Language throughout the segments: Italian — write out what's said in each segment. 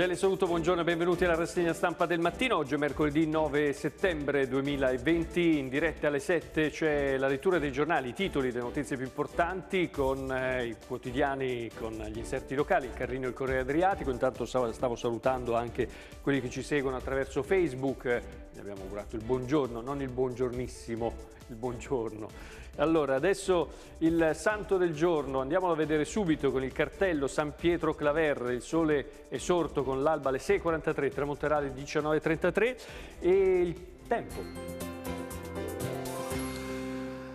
Dele saluto, buongiorno e benvenuti alla rassegna stampa del mattino. Oggi è mercoledì 9 settembre 2020, in diretta alle 7 c'è la lettura dei giornali, i titoli, delle notizie più importanti con eh, i quotidiani, con gli inserti locali, il Carrino e il Corriere Adriatico. Intanto stavo salutando anche quelli che ci seguono attraverso Facebook, eh, gli abbiamo augurato il buongiorno, non il buongiornissimo il buongiorno. Allora, adesso il santo del giorno, andiamolo a vedere subito con il cartello San Pietro Claver, il sole è sorto con l'alba alle 6.43, tramonterà alle 19.33 e il tempo.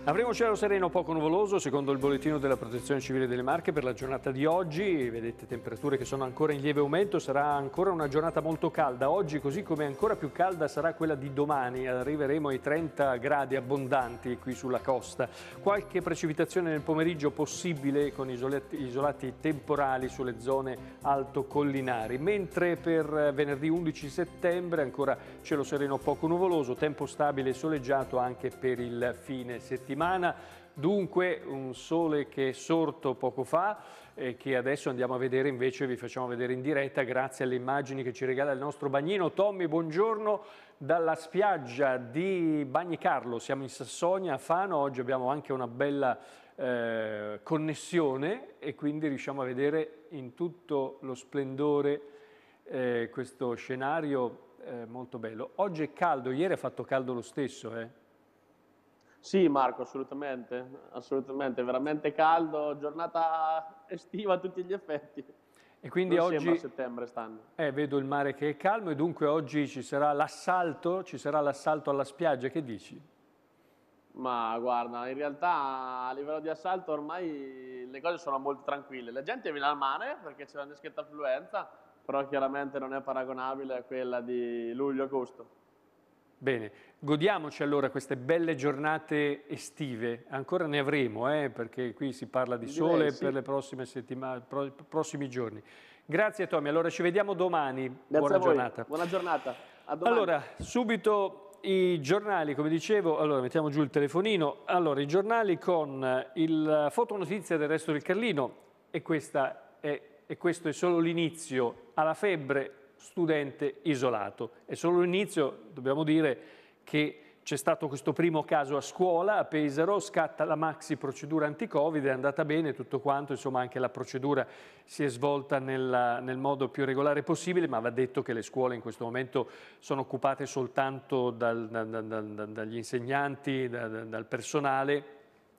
Avremo cielo sereno poco nuvoloso secondo il bollettino della protezione civile delle Marche per la giornata di oggi, vedete temperature che sono ancora in lieve aumento, sarà ancora una giornata molto calda, oggi così come ancora più calda sarà quella di domani, arriveremo ai 30 gradi abbondanti qui sulla costa, qualche precipitazione nel pomeriggio possibile con isolati, isolati temporali sulle zone alto collinari, mentre per venerdì 11 settembre ancora cielo sereno poco nuvoloso, tempo stabile e soleggiato anche per il fine settimana settimana, dunque un sole che è sorto poco fa e che adesso andiamo a vedere invece, vi facciamo vedere in diretta grazie alle immagini che ci regala il nostro bagnino. Tommy, buongiorno dalla spiaggia di Bagni Carlo, siamo in Sassonia, a Fano, oggi abbiamo anche una bella eh, connessione e quindi riusciamo a vedere in tutto lo splendore eh, questo scenario eh, molto bello. Oggi è caldo, ieri ha fatto caldo lo stesso, eh? Sì Marco, assolutamente, assolutamente, veramente caldo, giornata estiva a tutti gli effetti. E quindi non oggi... settembre stanno. Eh, vedo il mare che è calmo e dunque oggi ci sarà l'assalto, ci sarà l'assalto alla spiaggia, che dici? Ma guarda, in realtà a livello di assalto ormai le cose sono molto tranquille. La gente viene al mare perché c'è una discreta affluenza, però chiaramente non è paragonabile a quella di luglio-agosto. Bene, godiamoci allora queste belle giornate estive, ancora ne avremo eh, perché qui si parla di sole Direi, sì. per le prossime settimane, pro, prossimi giorni. Grazie Tommy, allora ci vediamo domani, Grazie buona giornata. Buona giornata, Allora, subito i giornali, come dicevo, allora mettiamo giù il telefonino, allora i giornali con il fotonotizia del resto del Carlino e, è, e questo è solo l'inizio alla febbre studente isolato. È solo l'inizio, dobbiamo dire che c'è stato questo primo caso a scuola, a Pesaro, scatta la maxi procedura anti-Covid, è andata bene tutto quanto, insomma anche la procedura si è svolta nel, nel modo più regolare possibile, ma va detto che le scuole in questo momento sono occupate soltanto dal, dal, dal, dagli insegnanti, dal personale,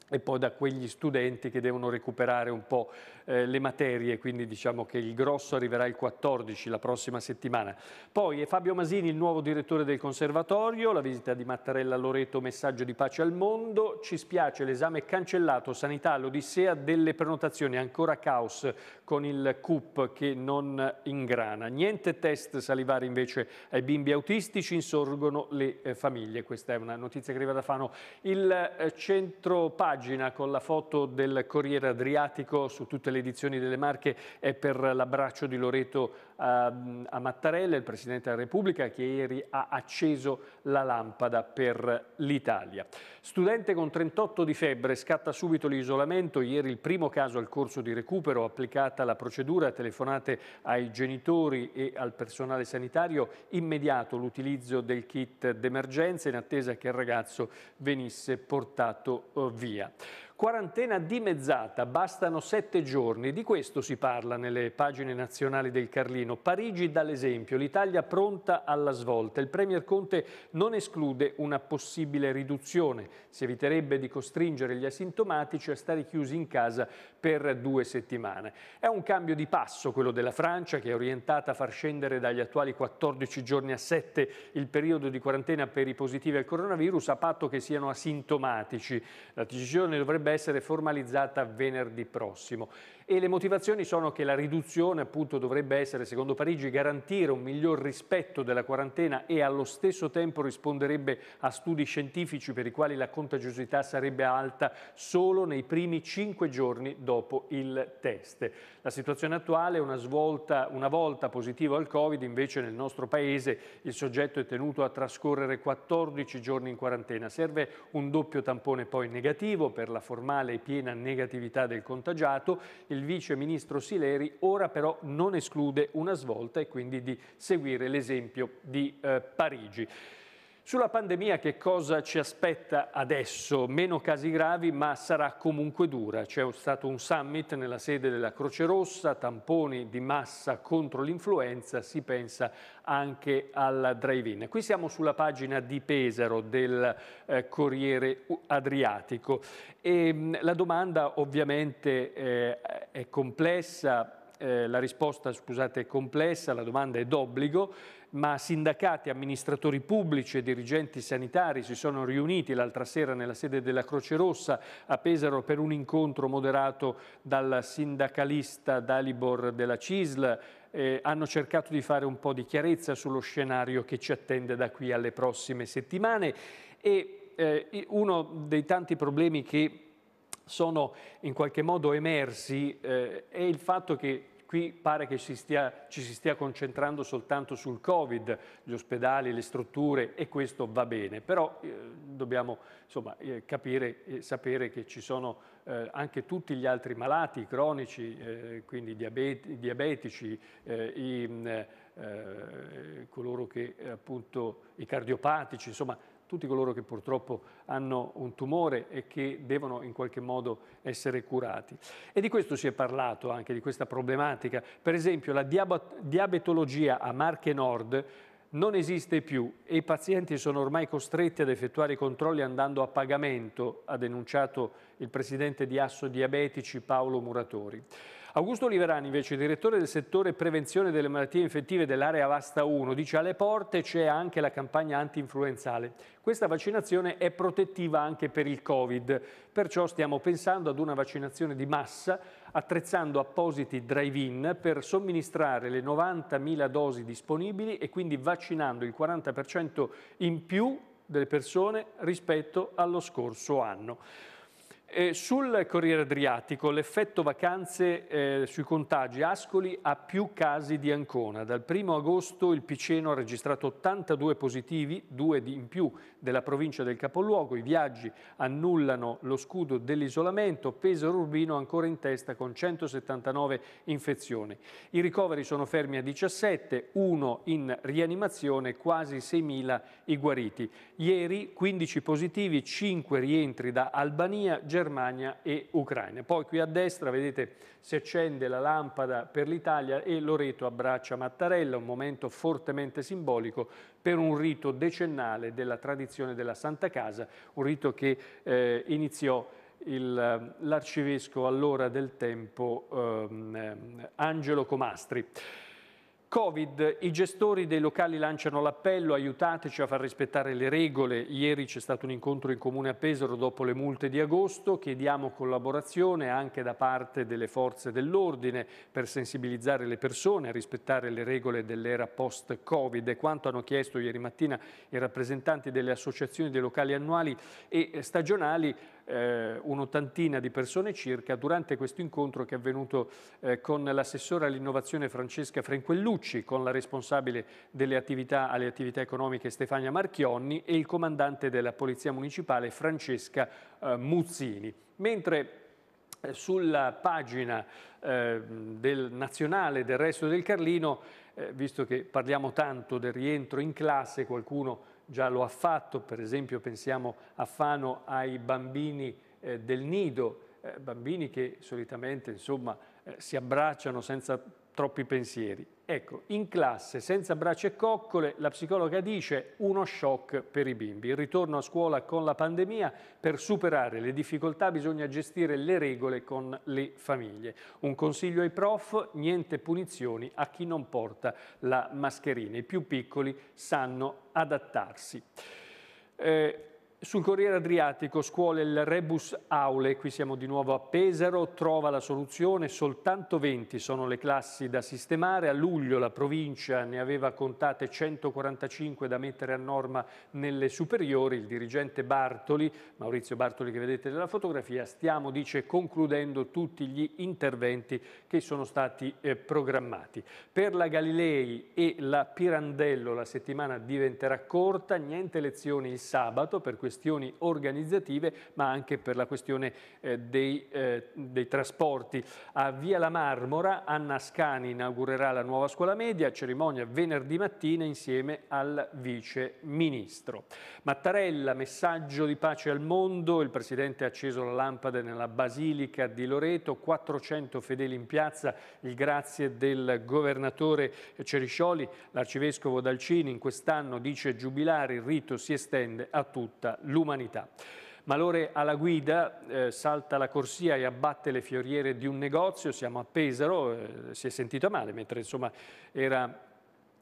e poi da quegli studenti che devono recuperare un po' eh, le materie, quindi diciamo che il grosso arriverà il 14, la prossima settimana. Poi è Fabio Masini, il nuovo direttore del conservatorio, la visita di Mattarella a Loreto, messaggio di pace al mondo, ci spiace l'esame cancellato, sanità all'Odissea, delle prenotazioni, ancora caos con il CUP che non ingrana. Niente test salivari invece ai bimbi autistici, insorgono le eh, famiglie, questa è una notizia che arriva da Fano. Il eh, centro Paglia pagina con la foto del Corriere Adriatico su tutte le edizioni delle Marche è per l'abbraccio di Loreto a, ehm, a Mattarella, il Presidente della Repubblica che ieri ha acceso la lampada per l'Italia. Studente con 38 di febbre scatta subito l'isolamento, ieri il primo caso al corso di recupero, applicata la procedura, telefonate ai genitori e al personale sanitario, immediato l'utilizzo del kit d'emergenza in attesa che il ragazzo venisse portato eh, via. 할렐루야. Quarantena dimezzata, bastano sette giorni. Di questo si parla nelle pagine nazionali del Carlino. Parigi dà l'esempio, l'Italia pronta alla svolta. Il Premier Conte non esclude una possibile riduzione. Si eviterebbe di costringere gli asintomatici a stare chiusi in casa per due settimane. È un cambio di passo quello della Francia che è orientata a far scendere dagli attuali 14 giorni a 7 il periodo di quarantena per i positivi al coronavirus a patto che siano asintomatici. La decisione dovrebbe dovrebbe essere formalizzata venerdì prossimo e le motivazioni sono che la riduzione appunto dovrebbe essere, secondo Parigi, garantire un miglior rispetto della quarantena e allo stesso tempo risponderebbe a studi scientifici per i quali la contagiosità sarebbe alta solo nei primi cinque giorni dopo il test. La situazione attuale è una svolta, una volta positivo al Covid, invece nel nostro paese il soggetto è tenuto a trascorrere 14 giorni in quarantena. Serve un doppio tampone poi negativo per la formale e piena negatività del contagiato. Il il vice ministro Sileri ora però non esclude una svolta e quindi di seguire l'esempio di eh, Parigi. Sulla pandemia che cosa ci aspetta adesso? Meno casi gravi ma sarà comunque dura. C'è stato un summit nella sede della Croce Rossa, tamponi di massa contro l'influenza, si pensa anche al drive-in. Qui siamo sulla pagina di Pesaro del eh, Corriere Adriatico e ehm, mh, la domanda ovviamente eh, è complessa, eh, la risposta scusate, è complessa, la domanda è d'obbligo, ma sindacati, amministratori pubblici e dirigenti sanitari si sono riuniti l'altra sera nella sede della Croce Rossa a Pesaro per un incontro moderato dal sindacalista Dalibor della CISL. Eh, hanno cercato di fare un po' di chiarezza sullo scenario che ci attende da qui alle prossime settimane e eh, uno dei tanti problemi che sono in qualche modo emersi eh, è il fatto che qui pare che ci, stia, ci, si stia concentrando soltanto sul Covid, gli ospedali, le strutture e questo va bene, però eh, dobbiamo insomma, eh, capire e eh, sapere che ci sono eh, anche tutti gli altri malati cronici, eh, quindi diabeti, diabetici, eh, i, mm, coloro che appunto i cardiopatici, insomma tutti coloro che purtroppo hanno un tumore e che devono in qualche modo essere curati. E di questo si è parlato anche, di questa problematica. Per esempio la diabetologia a Marche Nord non esiste più e i pazienti sono ormai costretti ad effettuare i controlli andando a pagamento, ha denunciato il presidente di Asso Diabetici Paolo Muratori. Augusto Oliverani, invece, direttore del settore prevenzione delle malattie infettive dell'area Vasta 1, dice alle porte c'è anche la campagna anti-influenzale. Questa vaccinazione è protettiva anche per il Covid, perciò stiamo pensando ad una vaccinazione di massa attrezzando appositi drive-in per somministrare le 90.000 dosi disponibili e quindi vaccinando il 40% in più delle persone rispetto allo scorso anno. E sul Corriere Adriatico l'effetto vacanze eh, sui contagi. Ascoli ha più casi di Ancona. Dal 1 agosto il Piceno ha registrato 82 positivi, due in più della provincia del capoluogo. I viaggi annullano lo scudo dell'isolamento. Pesaro Urbino ancora in testa con 179 infezioni. I ricoveri sono fermi a 17, uno in rianimazione, quasi 6.000 i guariti. Ieri 15 positivi, 5 rientri da Albania, Germania e Ucraina. Poi qui a destra vedete si accende la lampada per l'Italia e Loreto abbraccia Mattarella, un momento fortemente simbolico per un rito decennale della tradizione della Santa Casa, un rito che eh, iniziò l'arcivescovo allora del tempo ehm, eh, Angelo Comastri. Covid, i gestori dei locali lanciano l'appello, aiutateci a far rispettare le regole. Ieri c'è stato un incontro in comune a Pesaro dopo le multe di agosto, chiediamo collaborazione anche da parte delle forze dell'ordine per sensibilizzare le persone a rispettare le regole dell'era post-Covid. quanto hanno chiesto ieri mattina i rappresentanti delle associazioni dei locali annuali e stagionali eh, un'ottantina di persone circa durante questo incontro che è avvenuto eh, con l'assessore all'innovazione Francesca Frenquellucci, con la responsabile delle attività, alle attività economiche Stefania Marchionni e il comandante della Polizia Municipale Francesca eh, Muzzini. Mentre eh, sulla pagina eh, del nazionale del resto del Carlino eh, visto che parliamo tanto del rientro in classe, qualcuno già lo ha fatto, per esempio pensiamo a Fano ai bambini eh, del nido, eh, bambini che solitamente insomma, eh, si abbracciano senza troppi pensieri. Ecco, in classe, senza braccia e coccole, la psicologa dice uno shock per i bimbi. Il ritorno a scuola con la pandemia, per superare le difficoltà bisogna gestire le regole con le famiglie. Un consiglio ai prof, niente punizioni a chi non porta la mascherina. I più piccoli sanno adattarsi. Eh, sul Corriere Adriatico, scuole il rebus aule, qui siamo di nuovo a Pesaro, trova la soluzione, soltanto 20 sono le classi da sistemare, a luglio la provincia ne aveva contate 145 da mettere a norma nelle superiori, il dirigente Bartoli, Maurizio Bartoli che vedete nella fotografia, stiamo, dice, concludendo tutti gli interventi che sono stati eh, programmati. Per la Galilei e la Pirandello la settimana diventerà corta, niente lezioni il sabato, per cui questioni organizzative ma anche per la questione eh, dei, eh, dei, trasporti. A Via la Marmora Anna Scani inaugurerà la nuova scuola media, cerimonia venerdì mattina insieme al Vice Ministro. Mattarella, messaggio di pace al mondo, il Presidente ha acceso la lampada nella Basilica di Loreto, 400 fedeli in piazza, il grazie del Governatore Ceriscioli, l'arcivescovo Dalcini in quest'anno dice giubilare il rito si estende a tutta l'umanità. Malore alla guida, eh, salta la corsia e abbatte le fioriere di un negozio, siamo a Pesaro, eh, si è sentito male mentre insomma, era,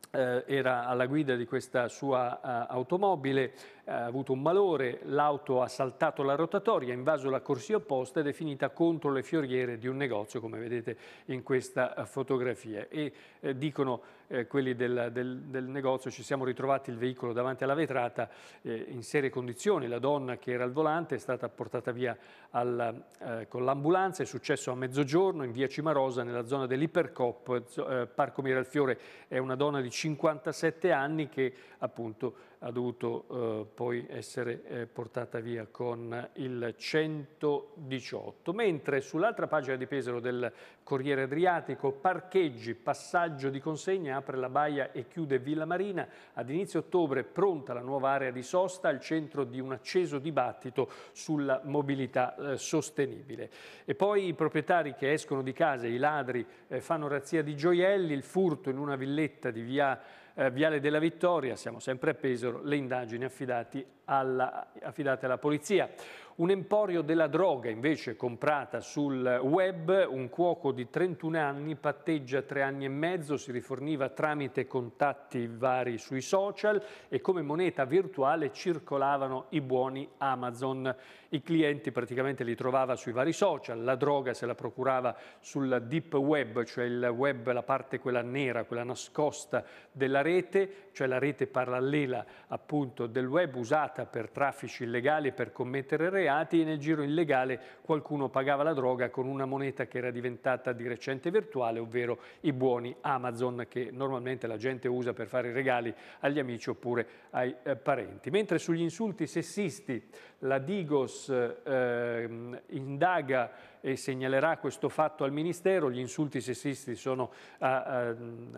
eh, era, alla guida di questa sua eh, automobile, eh, ha avuto un malore, l'auto ha saltato la rotatoria, ha invaso la corsia opposta ed è finita contro le fioriere di un negozio, come vedete in questa fotografia. E dicono eh, quelli del, del, del, negozio ci siamo ritrovati il veicolo davanti alla vetrata eh, in serie condizioni, la donna che era al volante è stata portata via al, eh, con l'ambulanza, è successo a mezzogiorno in via Cimarosa nella zona dell'Ipercop, eh, Parco Miralfiore è una donna di 57 anni che appunto ha dovuto eh, poi essere eh, portata via con il 118. Mentre sull'altra pagina di Pesaro del Corriere Adriatico, parcheggi, passaggio di consegne, apre la baia e chiude Villa Marina. Ad inizio ottobre pronta la nuova area di sosta al centro di un acceso dibattito sulla mobilità eh, sostenibile. E poi i proprietari che escono di casa, i ladri, eh, fanno razzia di gioielli, il furto in una villetta di via eh, Viale della Vittoria, siamo sempre a Pesaro, le indagini affidate alla polizia. Un emporio della droga invece comprata sul web, un cuoco di 31 anni patteggia tre anni e mezzo, si riforniva tramite contatti vari sui social e come moneta virtuale circolavano i buoni Amazon. I clienti praticamente li trovava sui vari social, la droga se la procurava sul deep web, cioè il web, la parte quella nera, quella nascosta della rete, cioè la rete parallela appunto del web usata per traffici illegali e per commettere reati reati e nel giro illegale qualcuno pagava la droga con una moneta che era diventata di recente virtuale, ovvero i buoni Amazon che normalmente la gente usa per fare regali agli amici oppure ai eh, parenti. Mentre sugli insulti sessisti la Digos eh, indaga e segnalerà questo fatto al Ministero, gli insulti sessisti sono a, a, ehm,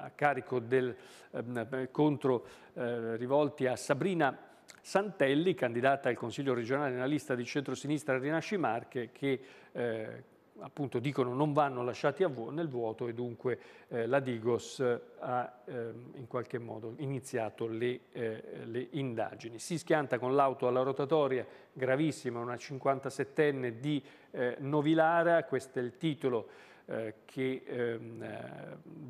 a carico del, ehm, eh, contro, rivolti a Sabrina Santelli, candidata al Consiglio regionale nella lista di centrosinistra Rinasci Marche, che eh, appunto dicono non vanno lasciati vu nel vuoto e dunque eh, la Digos ha eh, in qualche modo iniziato le, eh, le indagini. Si schianta con l'auto alla rotatoria, gravissima, una 57enne di eh, Novilara, questo è il titolo eh, che ehm,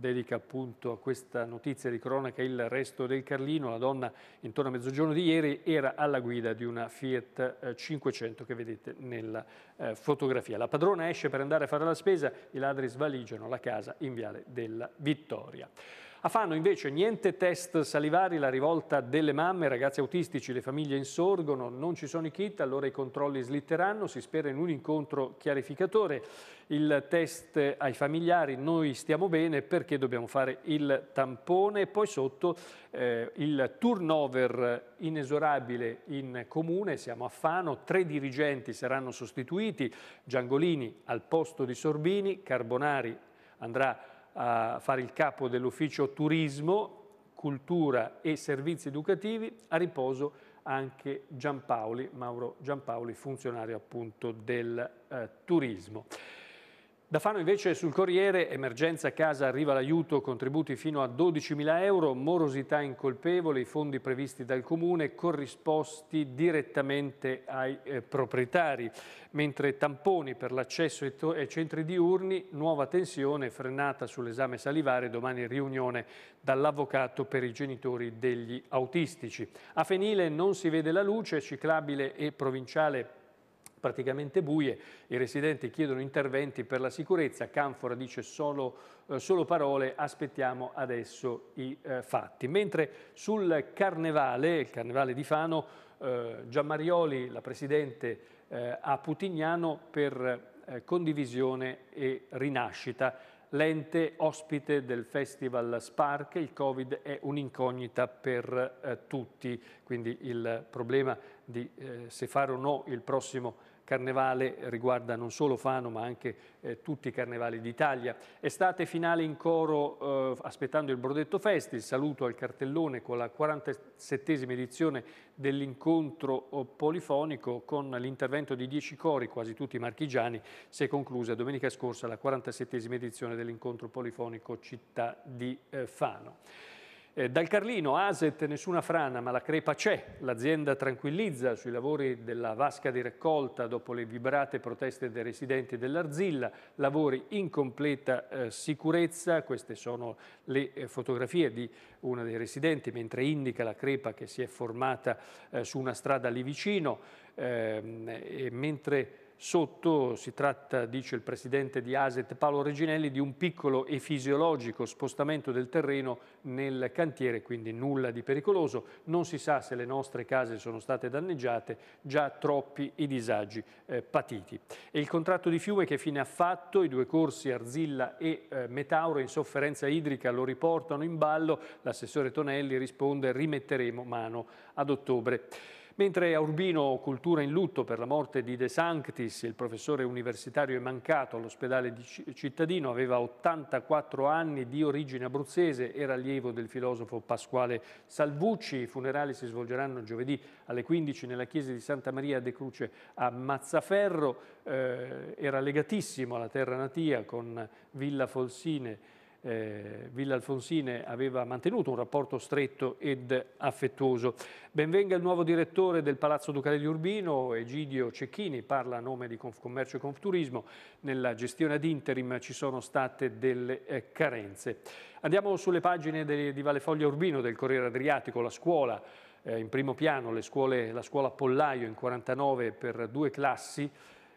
dedica appunto a questa notizia di cronaca il resto del Carlino. La donna intorno a mezzogiorno di ieri era alla guida di una Fiat 500 eh, che vedete nella eh, fotografia. La padrona esce per andare a fare la spesa, i ladri svaligiano la casa in Viale della Vittoria. A Fano invece niente test salivari, la rivolta delle mamme, ragazzi autistici, le famiglie insorgono, non ci sono i kit, allora i controlli slitteranno, si spera in un incontro chiarificatore. Il test ai familiari, noi stiamo bene perché dobbiamo fare il tampone, poi sotto eh, il turnover inesorabile in comune, siamo a Fano, tre dirigenti saranno sostituiti, Giangolini al posto di Sorbini, Carbonari andrà a a fare il capo dell'ufficio turismo, cultura e servizi educativi, a riposo anche Giampaoli, Mauro Giampaoli, funzionario appunto del eh, turismo. Da Fano invece sul Corriere, emergenza casa arriva l'aiuto, contributi fino a 12.000 euro, morosità incolpevole, i fondi previsti dal Comune corrisposti direttamente ai eh, proprietari, mentre tamponi per l'accesso ai, ai, centri diurni, nuova tensione frenata sull'esame salivare, domani riunione dall'avvocato per i genitori degli autistici. A Fenile non si vede la luce, ciclabile e provinciale praticamente buie, i residenti chiedono interventi per la sicurezza, Canfora dice solo, eh, solo parole, aspettiamo adesso i eh, fatti. Mentre sul carnevale, il carnevale di Fano, eh, Marioli, la Presidente eh, a Putignano per eh, condivisione e rinascita l'ente ospite del Festival Spark, il Covid è un'incognita per eh, tutti, quindi il problema di eh, se fare o no il prossimo carnevale riguarda non solo Fano ma anche eh, tutti i carnevali d'Italia. Estate finale in coro eh, aspettando il Brodetto Fest, il saluto al cartellone con la 47esima edizione dell'incontro eh, polifonico con l'intervento di 10 cori, quasi tutti marchigiani, si è conclusa domenica scorsa la 47esima edizione dell'incontro polifonico città di eh, Fano. Eh, dal Carlino, Aset, nessuna frana, ma la crepa c'è. L'azienda tranquillizza sui lavori della vasca di raccolta dopo le vibrate proteste dei residenti dell'Arzilla, lavori in completa eh, sicurezza. Queste sono le eh, fotografie di uno dei residenti mentre indica la crepa che si è formata eh, su una strada lì vicino. Ehm, mentre Sotto si tratta, dice il presidente di Aset Paolo Reginelli, di un piccolo e fisiologico spostamento del terreno nel cantiere, quindi nulla di pericoloso. Non si sa se le nostre case sono state danneggiate, già troppi i disagi eh, patiti. E il contratto di fiume che fine ha fatto? I due corsi Arzilla e eh, Metauro in sofferenza idrica lo riportano in ballo. L'assessore Tonelli risponde rimetteremo mano ad ottobre. Mentre a Urbino cultura in lutto per la morte di De Sanctis, il professore universitario è mancato all'ospedale cittadino, aveva 84 anni di origine abruzzese, era allievo del filosofo Pasquale Salvucci. I funerali si svolgeranno giovedì alle 15 nella chiesa di Santa Maria de Cruce a Mazzaferro. Eh, era legatissimo alla terra natia con Villa Folsine eh, Villa Alfonsine aveva mantenuto un rapporto stretto ed affettuoso. Benvenga il nuovo direttore del Palazzo Ducale di Urbino, Egidio Cecchini, parla a nome di Confcommercio e Confturismo. Nella gestione ad interim ci sono state delle eh, carenze. Andiamo sulle pagine de, di Valle Foglia Urbino del Corriere Adriatico, la scuola eh, in primo piano, scuole, la scuola Pollaio in 49 per due classi,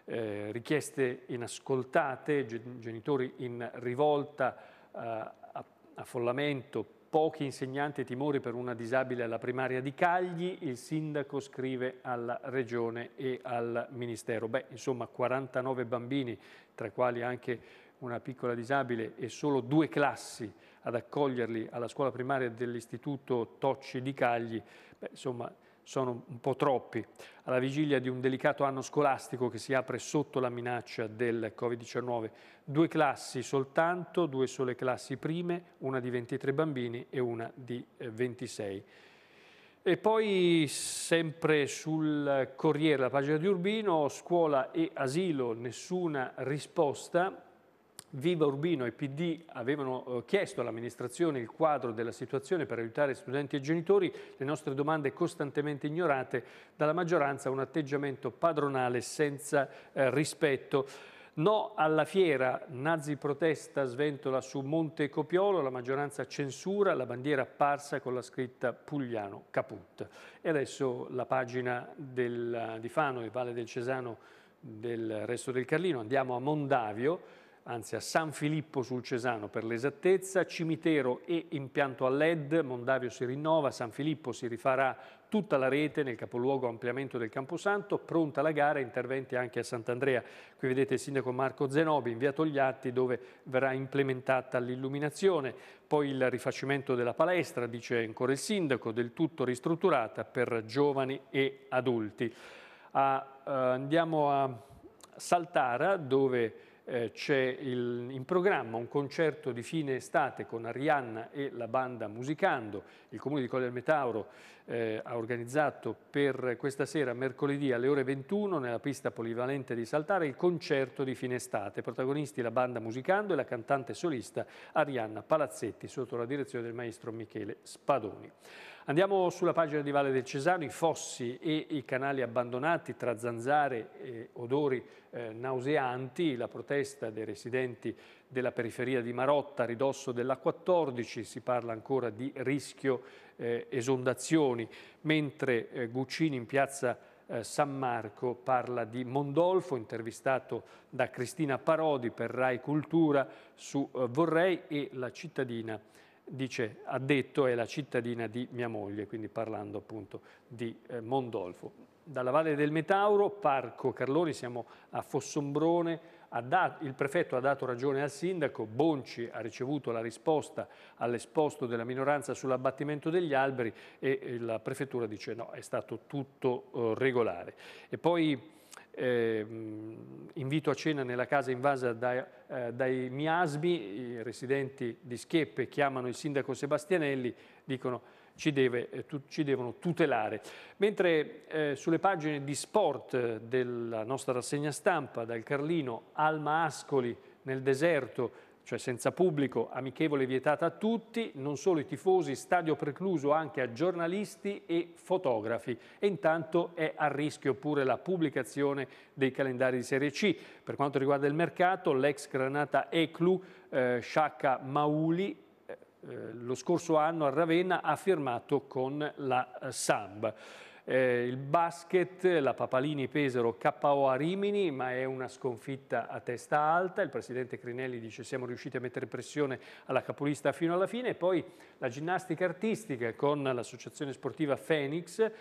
eh, richieste inascoltate, genitori in rivolta, eh, affollamento, pochi insegnanti e timori per una disabile alla primaria di Cagli, il sindaco scrive alla regione e al ministero. Beh, insomma, 49 bambini, tra i quali anche una piccola disabile e solo due classi ad accoglierli alla scuola primaria dell'istituto Tocci di Cagli, Beh, insomma, sono un po' troppi. Alla vigilia di un delicato anno scolastico che si apre sotto la minaccia del Covid-19, due classi soltanto, due sole classi prime, una di 23 bambini e una di 26. Eh, e poi sempre sul Corriere, la pagina di Urbino, scuola e asilo, nessuna risposta. Viva Urbino e PD avevano eh, chiesto all'amministrazione il quadro della situazione per aiutare studenti e genitori, le nostre domande costantemente ignorate dalla maggioranza, un atteggiamento padronale senza eh, rispetto. No alla fiera, nazi protesta sventola su Monte Copiolo, la maggioranza censura la bandiera apparsa con la scritta Pugliano Caput. E adesso la pagina del, di Fano e Valle del Cesano del resto del Carlino, andiamo a Mondavio, anzi a San Filippo sul Cesano per l'esattezza, cimitero e impianto a LED, Mondavio si rinnova, San Filippo si rifarà tutta la rete nel capoluogo ampliamento del Camposanto, pronta la gara, interventi anche a Sant'Andrea. Qui vedete il sindaco Marco Zenobi in via Togliatti dove verrà implementata l'illuminazione, poi il rifacimento della palestra, dice ancora il sindaco, del tutto ristrutturata per giovani e adulti. A, eh, andiamo a Saltara dove eh, c'è in programma un concerto di fine estate con Arianna e la banda Musicando. Il Comune di Colle del Metauro eh, ha organizzato per questa sera, mercoledì alle ore 21, nella pista polivalente di Saltare, il concerto di fine estate. Protagonisti la banda Musicando e la cantante solista Arianna Palazzetti, sotto la direzione del maestro Michele Spadoni. Andiamo sulla pagina di Valle del Cesano, i fossi e i canali abbandonati tra zanzare e odori eh, nauseanti, la protesta dei residenti della periferia di Marotta, ridosso della 14, si parla ancora di rischio eh, esondazioni, mentre eh, Guccini in piazza eh, San Marco parla di Mondolfo, intervistato da Cristina Parodi per Rai Cultura su eh, Vorrei e la cittadina dice ha detto, è la cittadina di mia moglie, quindi parlando appunto di eh, Mondolfo. Dalla Valle del Metauro, Parco Carloni, siamo a Fossombrone, dato, il prefetto ha dato ragione al sindaco, Bonci ha ricevuto la risposta all'esposto della minoranza sull'abbattimento degli alberi e eh, la prefettura dice no, è stato tutto eh, regolare. E poi eh, invito a cena nella casa invasa da, eh, dai miasmi, i residenti di Schieppe chiamano il sindaco Sebastianelli, dicono ci, deve, eh, tu, ci devono tutelare. Mentre eh, sulle pagine di sport della nostra rassegna stampa, dal Carlino, Alma Ascoli nel deserto, cioè senza pubblico, amichevole vietata a tutti, non solo i tifosi, stadio precluso anche a giornalisti e fotografi. E intanto è a rischio pure la pubblicazione dei calendari di Serie C. Per quanto riguarda il mercato, l'ex Granata Eclu, eh, Sciacca Mauli, eh, eh lo scorso anno a Ravenna ha firmato con la eh, SAB. Eh, il basket, la Papalini Pesaro KO a Rimini, ma è una sconfitta a testa alta. Il presidente Crinelli dice siamo riusciti a mettere pressione alla capolista fino alla fine. E poi la ginnastica artistica con l'associazione sportiva Fenix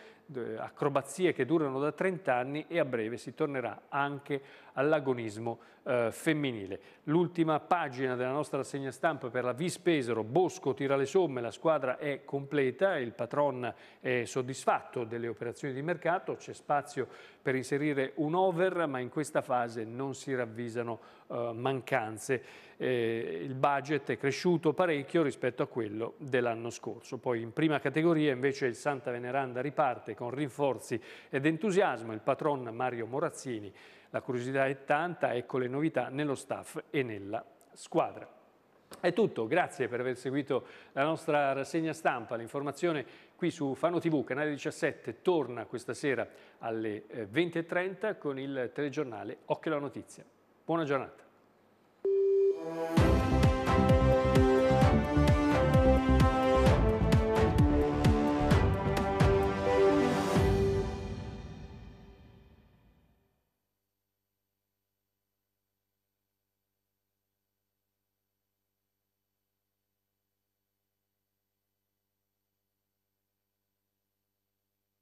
acrobazie che durano da 30 anni e a breve si tornerà anche all'agonismo eh, femminile. L'ultima pagina della nostra rassegna stampa per la Vis Pesaro, Bosco tira le somme, la squadra è completa, il patron è soddisfatto delle operazioni di mercato, c'è spazio per inserire un over, ma in questa fase non si ravvisano eh, mancanze eh, il budget è cresciuto parecchio rispetto a quello dell'anno scorso. Poi in prima categoria invece il Santa Veneranda riparte con rinforzi ed entusiasmo, il patron Mario Morazzini. La curiosità è tanta, ecco le novità nello staff e nella squadra. È tutto, grazie per aver seguito la nostra rassegna stampa. L'informazione qui su Fano TV, canale 17, torna questa sera alle 20.30 eh, con il telegiornale Occhio alla Notizia. Buona giornata. Música